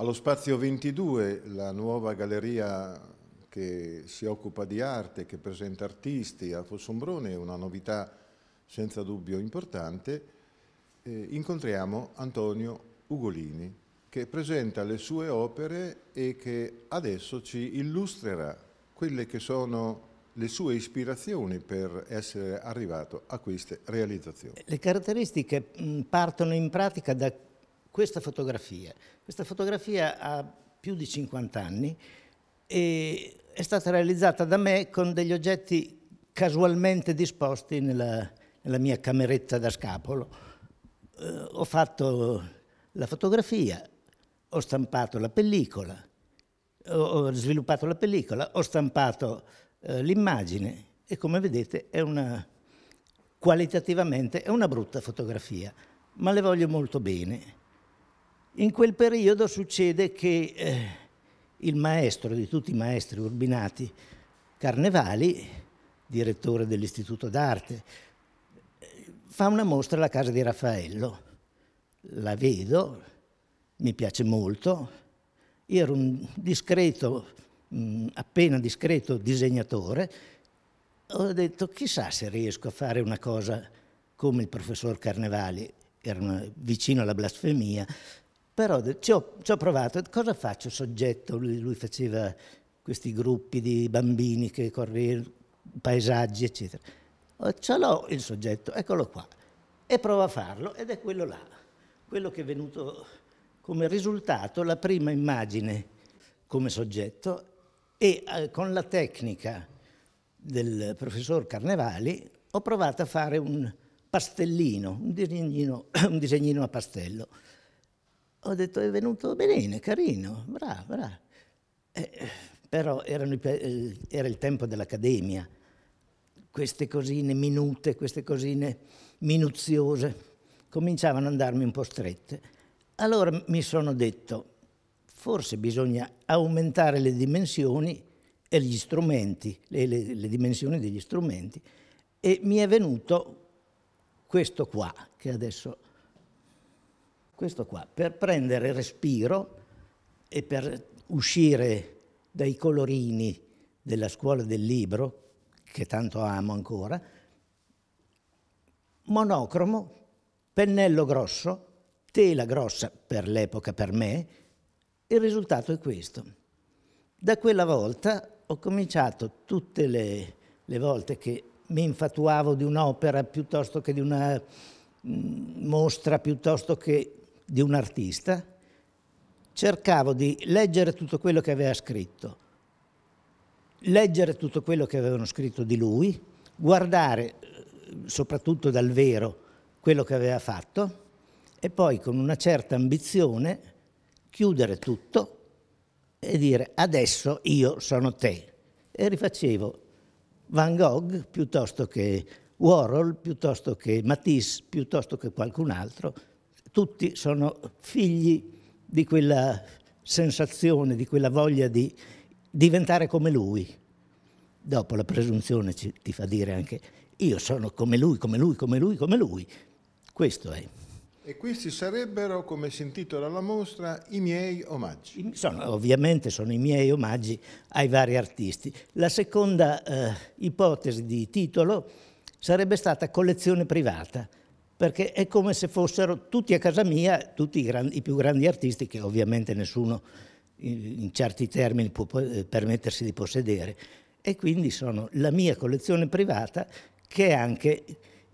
Allo Spazio 22, la nuova galleria che si occupa di arte, che presenta artisti a Fossombrone, è una novità senza dubbio importante, eh, incontriamo Antonio Ugolini, che presenta le sue opere e che adesso ci illustrerà quelle che sono le sue ispirazioni per essere arrivato a queste realizzazioni. Le caratteristiche partono in pratica da questa fotografia. Questa fotografia ha più di 50 anni e è stata realizzata da me con degli oggetti casualmente disposti nella, nella mia cameretta da scapolo. Eh, ho fatto la fotografia, ho stampato la pellicola, ho sviluppato la pellicola, ho stampato eh, l'immagine e come vedete è una, qualitativamente è una brutta fotografia, ma le voglio molto bene. In quel periodo succede che eh, il maestro di tutti i maestri urbinati, Carnevali, direttore dell'Istituto d'Arte, fa una mostra alla casa di Raffaello. La vedo, mi piace molto. Io ero un discreto, mh, mm, appena discreto disegnatore. Ho detto, chissà se riesco a fare una cosa come il professor Carnevali, era vicino alla blasfemia, però ci ho, ci ho provato, cosa faccio soggetto? Lui, lui, faceva questi gruppi di bambini che correvano, paesaggi, eccetera. Ce l'ho il soggetto, eccolo qua. E provo a farlo ed è quello là, quello che è venuto come risultato, la prima immagine come soggetto e eh, con la tecnica del professor Carnevali ho provato a fare un pastellino, un disegnino, un disegnino a pastello. Ho detto è venuto bene, carino, bravo, bravo. Eh, però i, eh, era il tempo dell'accademia, queste cosine minute, queste cosine minuziose cominciavano ad andarmi un po' strette. Allora mi sono detto, forse bisogna aumentare le dimensioni e gli strumenti, le, le, le dimensioni degli strumenti, e mi è venuto questo qua, che adesso questo qua, per prendere respiro e per uscire dai colorini della scuola del libro, che tanto amo ancora, monocromo, pennello grosso, tela grossa per l'epoca per me, il risultato è questo. Da quella volta ho cominciato tutte le, le volte che mi infatuavo di un'opera piuttosto che di una mm, mostra, piuttosto che di un artista, cercavo di leggere tutto quello che aveva scritto, leggere tutto quello che avevano scritto di lui, guardare eh, soprattutto dal vero quello che aveva fatto e poi con una certa ambizione chiudere tutto e dire adesso io sono te. E rifacevo Van Gogh piuttosto che Warhol, piuttosto che Matisse, piuttosto che qualcun altro tutti sono figli di quella sensazione, di quella voglia di diventare come lui. Dopo la presunzione ci, ti fa dire anche io sono come lui, come lui, come lui, come lui. Questo è. E questi sarebbero, come si intitola la mostra, i miei omaggi. Sono, ovviamente sono i miei omaggi ai vari artisti. La seconda eh, ipotesi di titolo sarebbe stata collezione privata perché è come se fossero tutti a casa mia, tutti i, grandi, i più grandi artisti che ovviamente nessuno in, in certi termini può eh, permettersi di possedere e quindi sono la mia collezione privata che è anche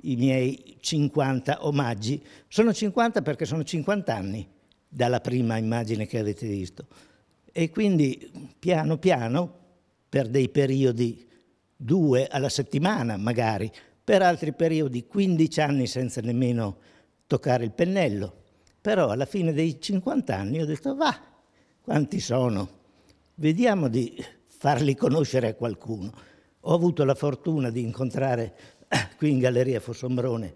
i miei 50 omaggi. Sono 50 perché sono 50 anni dalla prima immagine che avete visto e quindi piano piano per dei periodi due alla settimana magari per altri periodi 15 anni senza nemmeno toccare il pennello. Però alla fine dei 50 anni ho detto, va, quanti sono? Vediamo di farli conoscere a qualcuno. Ho avuto la fortuna di incontrare eh, qui in Galleria Fossombrone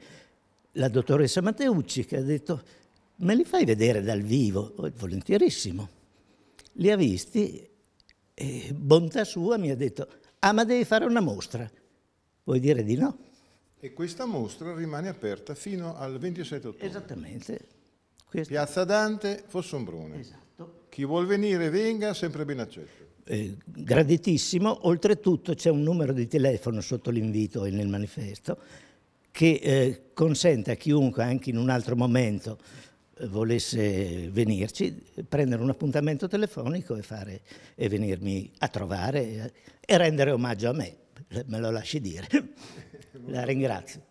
la dottoressa Matteucci che ha detto, me li fai vedere dal vivo? volentierissimo. Li ha visti e bontà sua mi ha detto, ah ma devi fare una mostra. Vuoi dire di no? E questa mostra rimane aperta fino al 27 ottobre. Esattamente. Questa... Piazza Dante, Fossombrone. Esatto. Chi vuol venire venga, sempre ben accetto. Eh, graditissimo, oltretutto c'è un numero di telefono sotto l'invito e nel manifesto che eh, consente a chiunque anche in un altro momento eh, volesse venirci, prendere un appuntamento telefonico e, fare, e venirmi a trovare eh, e rendere omaggio a me me lo lasci dire. La ringrazio.